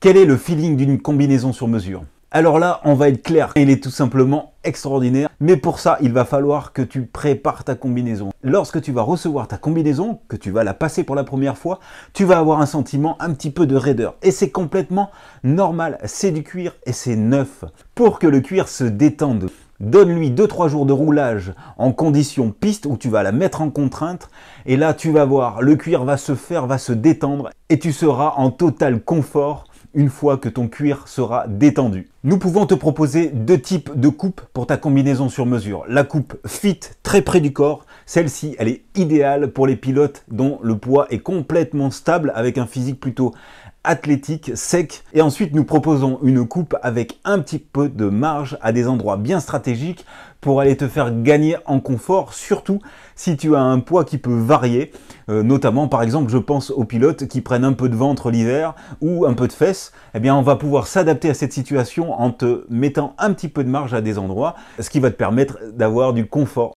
Quel est le feeling d'une combinaison sur mesure alors là, on va être clair, il est tout simplement extraordinaire, mais pour ça, il va falloir que tu prépares ta combinaison. Lorsque tu vas recevoir ta combinaison, que tu vas la passer pour la première fois, tu vas avoir un sentiment un petit peu de raideur. Et c'est complètement normal, c'est du cuir et c'est neuf. Pour que le cuir se détende, Donne-lui 2-3 jours de roulage en condition piste où tu vas la mettre en contrainte et là tu vas voir, le cuir va se faire, va se détendre et tu seras en total confort une fois que ton cuir sera détendu. Nous pouvons te proposer deux types de coupes pour ta combinaison sur mesure. La coupe fit très près du corps celle-ci, elle est idéale pour les pilotes dont le poids est complètement stable avec un physique plutôt athlétique, sec. Et ensuite, nous proposons une coupe avec un petit peu de marge à des endroits bien stratégiques pour aller te faire gagner en confort, surtout si tu as un poids qui peut varier. Euh, notamment, par exemple, je pense aux pilotes qui prennent un peu de ventre l'hiver ou un peu de fesses. Eh bien, on va pouvoir s'adapter à cette situation en te mettant un petit peu de marge à des endroits, ce qui va te permettre d'avoir du confort